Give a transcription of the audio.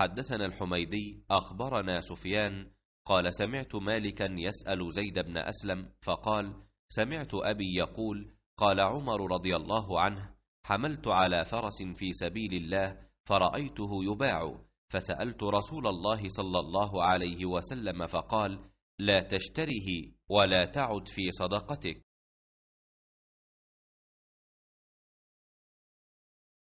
حدثنا الحميدي أخبرنا سفيان قال سمعت مالكا يسأل زيد بن أسلم فقال سمعت أبي يقول قال عمر رضي الله عنه حملت على فرس في سبيل الله فرأيته يباع فسألت رسول الله صلى الله عليه وسلم فقال لا تشتره ولا تعد في صدقتك